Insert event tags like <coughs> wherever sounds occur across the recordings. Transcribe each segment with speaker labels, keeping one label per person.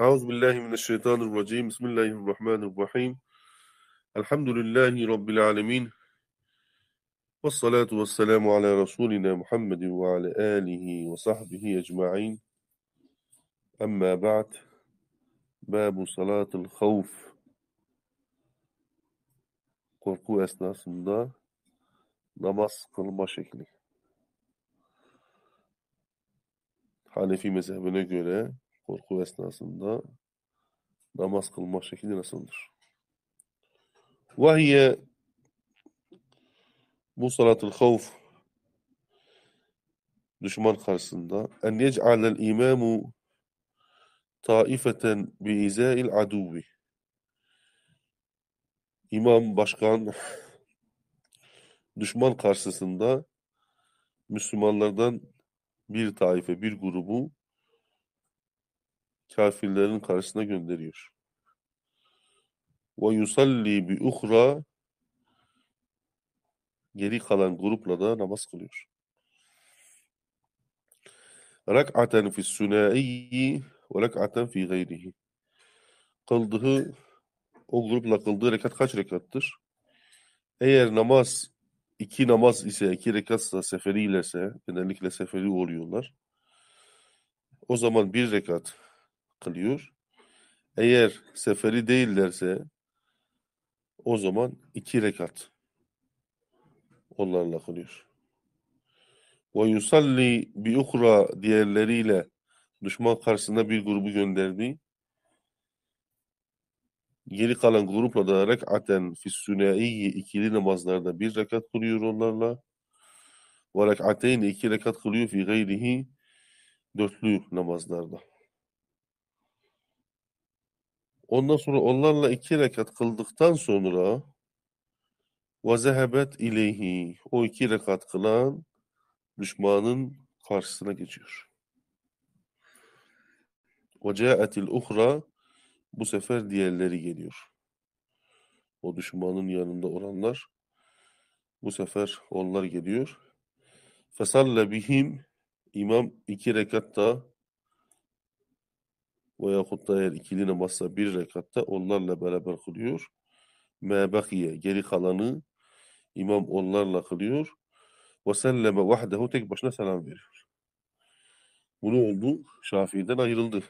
Speaker 1: أعوذ بالله من الشيطان الرجيم بسم الله الرحمن الرحيم الحمد لله رب العالمين والصلاة والسلام على رسولنا محمد وعلى آله وصحبه أجمعين أما بعد باب صلاة الخوف صندا esnasında namaz kılma حالي في mezhebine göre korku esnasında namaz kılma şekli nasıldır? Vahiye bu salatul havf düşman karşısında en yec'alel imamu taifeten bi izâil aduvi İmam, başkan düşman karşısında Müslümanlardan bir taife, bir grubu kafirlerin karşısına gönderiyor. Ve yusalli bi uhra geri kalan grupla da namaz kılıyor. Rak'aten fi sunayi ve rak'aten fi gayrihi. Kıldığı o grupla kıldığı rekat kaç rekattır? Eğer namaz iki namaz ise, iki rekatsa ilerse genellikle seferi oluyorlar. O zaman bir rekat kılıyor. Eğer seferi değillerse o zaman iki rekat onlarla kılıyor. Ve yusalli bi ukra diğerleriyle düşman karşısında bir grubu gönderdi. Geri kalan grupla da rekaten fissünaiyi ikili namazlarda bir rekat kılıyor onlarla. Ve rekateyni iki rekat kılıyor fi gayrihi dörtlü namazlarda. Ondan sonra onlarla iki rekat kıldıktan sonra ve zehebet ileyhi o iki rekat kılan düşmanın karşısına geçiyor. Ve caetil uhra bu sefer diğerleri geliyor. O düşmanın yanında olanlar bu sefer onlar geliyor. Fesalle bihim imam iki rekat da veya da eğer ikili namazsa bir rekatta onlarla beraber kılıyor. Mebakiye geri kalanı imam onlarla kılıyor. Ve selleme vahdehu tek başına selam veriyor. Bu ne oldu? Şafii'den ayrıldı.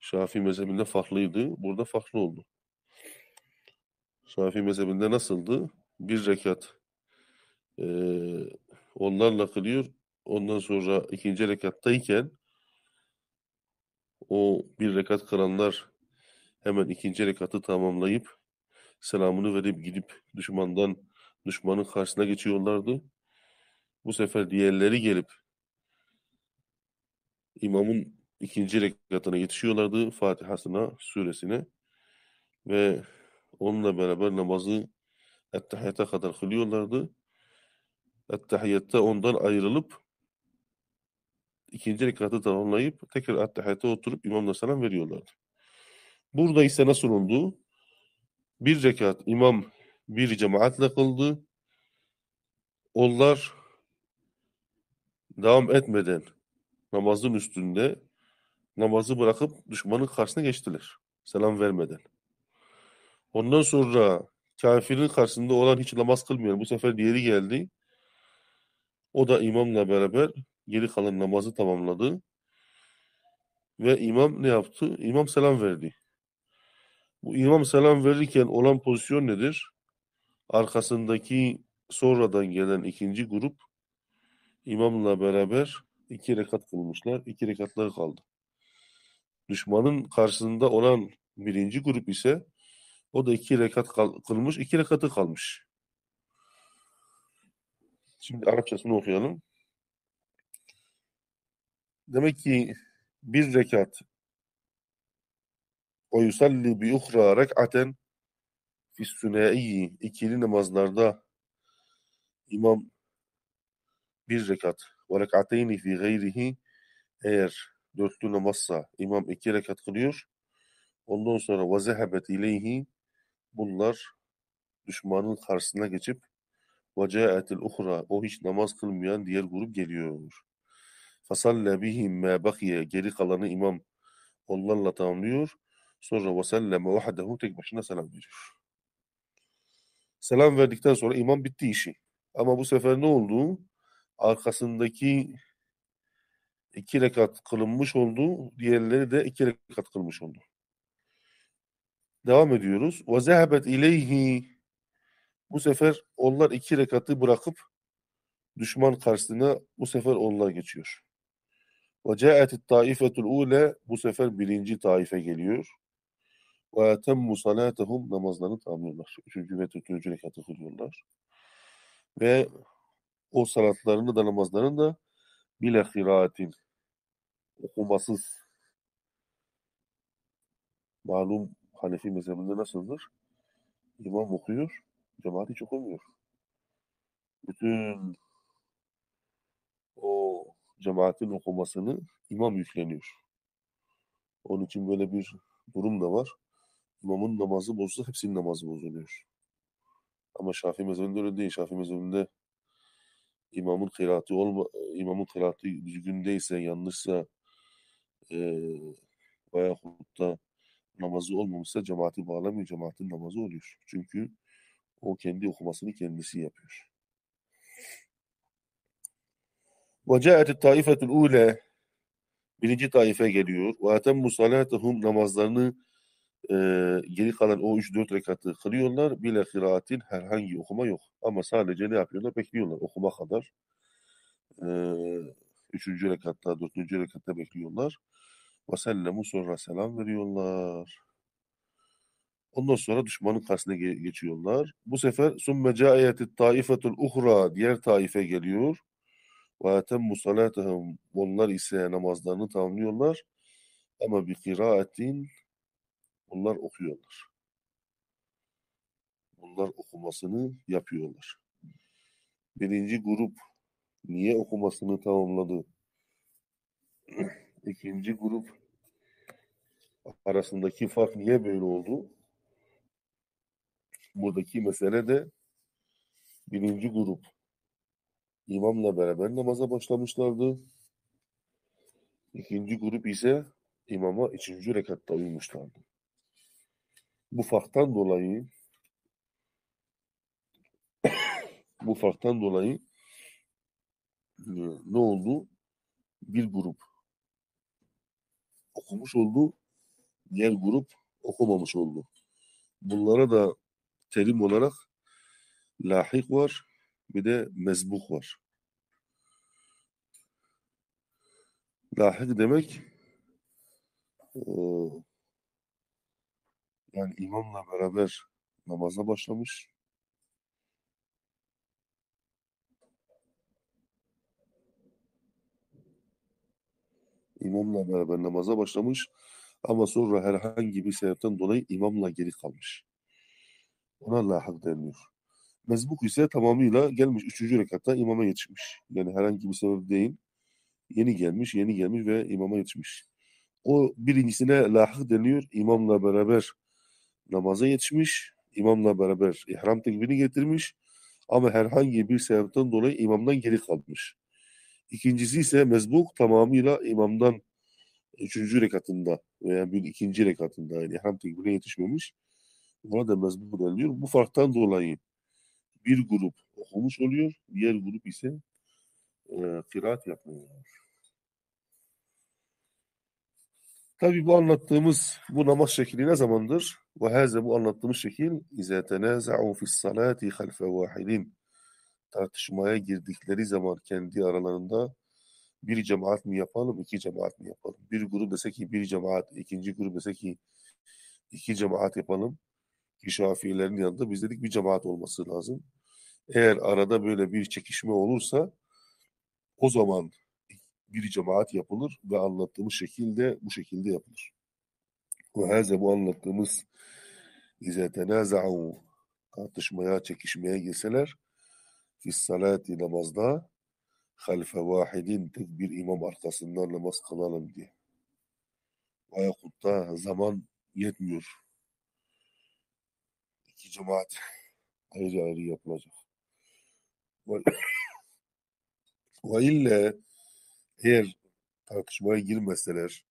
Speaker 1: Şafii mezhebinde farklıydı. Burada farklı oldu. Şafii mezhebinde nasıldı? Bir rekat e, onlarla kılıyor. Ondan sonra ikinci rekattayken o bir rekat kılanlar hemen ikinci rekatı tamamlayıp selamını verip gidip düşmandan düşmanın karşısına geçiyorlardı. Bu sefer diğerleri gelip imamın ikinci rekatına yetişiyorlardı Fatiha'sına, suresine ve onunla beraber namazı Ettehiyat'a kadar kılıyorlardı. Ettehiyat'ta ondan ayrılıp ikinci rekatı tamamlayıp tekrar attehayata oturup imamla selam veriyorlardı. Burada ise nasıl oldu? Bir rekat imam bir cemaatle kıldı. Onlar devam etmeden namazın üstünde namazı bırakıp düşmanın karşısına geçtiler. Selam vermeden. Ondan sonra kafirin karşısında olan hiç namaz kılmıyor. Bu sefer diğeri geldi. O da imamla beraber geri kalan namazı tamamladı. Ve imam ne yaptı? İmam selam verdi. Bu imam selam verirken olan pozisyon nedir? Arkasındaki sonradan gelen ikinci grup imamla beraber iki rekat kılmışlar. iki rekatları kaldı. Düşmanın karşısında olan birinci grup ise o da iki rekat kılmış, iki rekatı kalmış. Şimdi Arapçasını okuyalım. Demek ki bir rekat o yusalli bi uhra rek'aten fis sünaiyi ikili namazlarda imam bir rekat ve rek'ateyni fi gayrihi eğer dörtlü namazsa imam iki rekat kılıyor. Ondan sonra ve zehebet ileyhi bunlar düşmanın karşısına geçip ve caetil uhra o hiç namaz kılmayan diğer grup geliyor. Fasalle bihim ma bakiye geri kalanı imam onlarla tamamlıyor. Sonra ve selleme vahdehu tek başına selam veriyor. Selam verdikten sonra imam bitti işi. Ama bu sefer ne oldu? Arkasındaki iki rekat kılınmış oldu. Diğerleri de iki rekat kılmış oldu. Devam ediyoruz. Ve zehebet ileyhi bu sefer onlar iki rekatı bırakıp düşman karşısına bu sefer onlar geçiyor. Ve câetit taifetul ule bu sefer birinci taife geliyor. Ve etemmu salatehum namazlarını tamamlıyorlar. Üçüncü ve dördüncü rekatı kılıyorlar. Ve o salatlarını da namazlarını da bile hiraatin okumasız malum Hanefi mezhebinde nasıldır? İmam okuyor, cemaat hiç okumuyor. Bütün o cemaatin okumasını imam yükleniyor. Onun için böyle bir durum da var. İmamın namazı bozulsa hepsinin namazı bozuluyor. Ama Şafii mezhebinde öyle değil. Şafii mezhebinde imamın kıraati olma, imamın kıraati değilse yanlışsa e, veya hutta namazı olmamışsa cemaati bağlamıyor. Cemaatin namazı oluyor. Çünkü o kendi okumasını kendisi yapıyor. Ve caet taifetul birinci taife geliyor. Ve etemmu salatahum namazlarını e, geri kalan o 3-4 rekatı kılıyorlar. Bile kiraatin herhangi okuma yok. Ama sadece ne yapıyorlar? Bekliyorlar okuma kadar. E, üçüncü rekatta, dördüncü rekatta bekliyorlar. Ve sellemu sonra selam veriyorlar. Ondan sonra düşmanın karşısına geçiyorlar. Bu sefer sümme caeyetit taifetul uhra diğer taife geliyor. Ve etemmu salatahum. Onlar ise namazlarını tamamlıyorlar. Ama bir kıraatin onlar okuyorlar. Bunlar okumasını yapıyorlar. Birinci grup niye okumasını tamamladı? <clears throat> İkinci grup arasındaki fark niye böyle oldu? Buradaki mesele de birinci grup imamla beraber namaza başlamışlardı. İkinci grup ise imama üçüncü rekatta uyumuşlardı. Bu farktan dolayı <coughs> bu farktan dolayı e, ne oldu? Bir grup okumuş oldu, diğer grup okumamış oldu. Bunlara da terim olarak lahik var, bir de mezbuk var. Lahik demek e, yani imamla beraber namaza başlamış. İmamla beraber namaza başlamış ama sonra herhangi bir sebepten dolayı imamla geri kalmış. Ona lahak deniyor mezbuk ise tamamıyla gelmiş üçüncü rekatta imama yetişmiş. Yani herhangi bir sebep değil. Yeni gelmiş, yeni gelmiş ve imama yetişmiş. O birincisine lahık deniyor. İmamla beraber namaza yetişmiş. İmamla beraber ihram tekbirini getirmiş. Ama herhangi bir sebepten dolayı imamdan geri kalmış. İkincisi ise mezbuk tamamıyla imamdan e, üçüncü rekatında veya bir ikinci rekatında yani ihram tekbirine yetişmemiş. Buna da mezbuk deniliyor. Bu farktan dolayı bir grup okumuş oluyor, diğer grup ise e, kıraat yapmıyor. Tabi bu anlattığımız bu namaz şekli ne zamandır? Ve haze bu anlattığımız şekil اِذَا تَنَازَعُوا فِي الصَّلَاةِ خَلْفَ وَاحِدٍ Tartışmaya girdikleri zaman kendi aralarında bir cemaat mi yapalım, iki cemaat mi yapalım? Bir grup dese ki bir cemaat, ikinci grup dese ki iki cemaat yapalım. Ki Şafiilerin yanında biz dedik bir cemaat olması lazım. Eğer arada böyle bir çekişme olursa o zaman bir cemaat yapılır ve anlattığımız şekilde bu şekilde yapılır. Ve haze bu anlattığımız ize tenaza'u tartışmaya, çekişmeye girseler fis salati namazda halfe vahidin tek bir imam arkasından namaz kılalım diye. Veyahut da zaman yetmiyor. İki cemaat ayrı ayrı yapılacak. <laughs> Vailla eğer tartışmaya girmeseler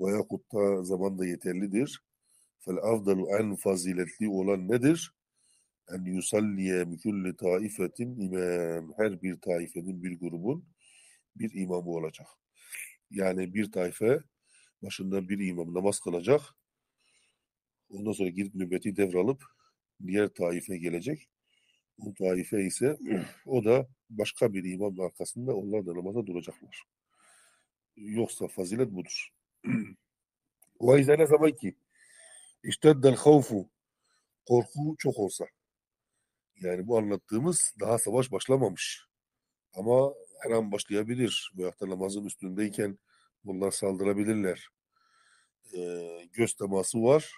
Speaker 1: veyahut da zaman da yeterlidir. Fel avdalu en faziletli olan nedir? En yusalliye mükülli taifetin imam. Her bir taifenin bir grubun bir imamı olacak. Yani bir taife başında bir imam namaz kılacak. Ondan sonra gidip nöbeti devralıp diğer taife gelecek taife ise o da başka bir imamın arkasında onlar da namaza duracaklar. Yoksa fazilet budur. Ve izle ne zaman ki işteddel havfu korku çok olsa yani bu anlattığımız daha savaş başlamamış. Ama her an başlayabilir. Bu da namazın üstündeyken bunlar saldırabilirler. Ee, göz teması var.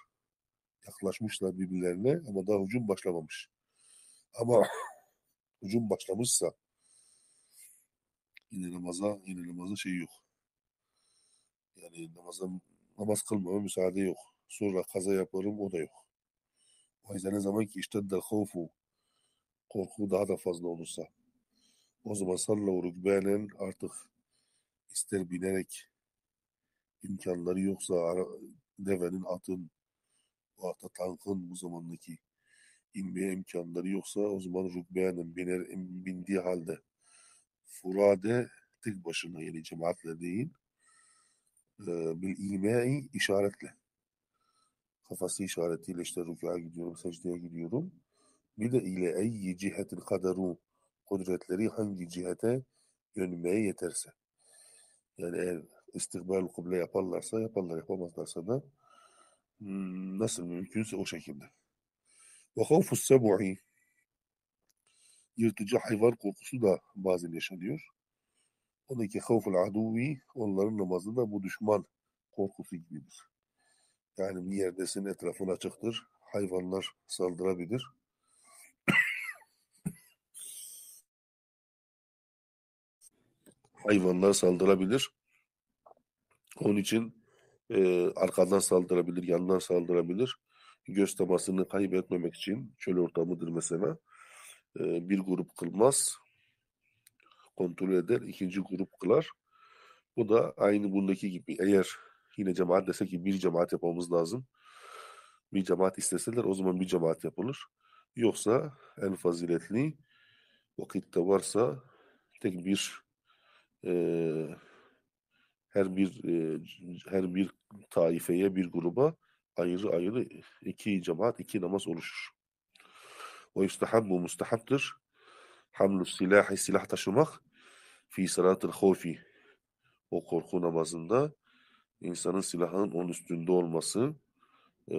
Speaker 1: Yaklaşmışlar birbirlerine ama daha hücum başlamamış. Ama <laughs> hücum başlamışsa yine namaza, yine namaza şey yok. Yani namaza, namaz kılmama müsaade yok. Sonra kaza yaparım o da yok. O yüzden ne zaman ki işte de kofu korku daha da fazla olursa o zaman sallahu rükbenen artık ister binerek imkanları yoksa ara, devenin, atın, bu hatta tankın bu zamandaki inmeye imkanları yoksa o zaman rükbeyanın biner, bindiği halde furade tek başına yani cemaatle değil e, bil imai işaretle kafası işaretiyle işte rükûa gidiyorum, secdeye gidiyorum. Bir de ile eyyi cihetin kaderu kudretleri hangi cihete yönmeye yeterse. Yani eğer istikbal kıble yaparlarsa yaparlar yapamazlarsa da hmm, nasıl mümkünse o şekilde. Ve kavfus seb'i yırtıcı hayvan kokusu da bazen yaşanıyor. Ondaki kavful aduvi onların namazında bu düşman korkusu gibidir. Yani bir yerdesin etrafın açıktır. Hayvanlar saldırabilir. <coughs> hayvanlar saldırabilir. Onun için e, arkadan saldırabilir, yandan saldırabilir göz temasını kaybetmemek için çöl ortamıdır mesela. E, bir grup kılmaz, kontrol eder, ikinci grup kılar. Bu da aynı bundaki gibi eğer yine cemaat dese ki bir cemaat yapmamız lazım. Bir cemaat isteseler o zaman bir cemaat yapılır. Yoksa en faziletli vakitte varsa tek bir e, her bir e, her bir taifeye bir gruba ayrı ayrı iki cemaat, iki namaz oluşur. Ve istahabbu mustahaptır. Hamlu silahı silah taşımak fi salatil hofi o korku namazında insanın silahının onun üstünde olması e,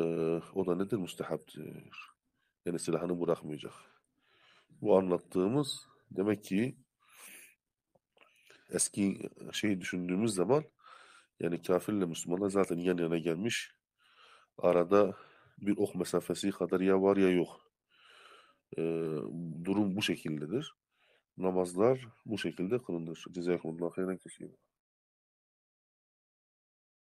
Speaker 1: o da nedir? Müstehaptır. Yani silahını bırakmayacak. Bu anlattığımız demek ki eski şeyi düşündüğümüz zaman yani kafirle Müslümanlar zaten yan yana gelmiş arada bir ok mesafesi kadar ya var ya yok. Ee, durum bu şekildedir. Namazlar bu şekilde kılınır. Cezakumullah hayran kesin.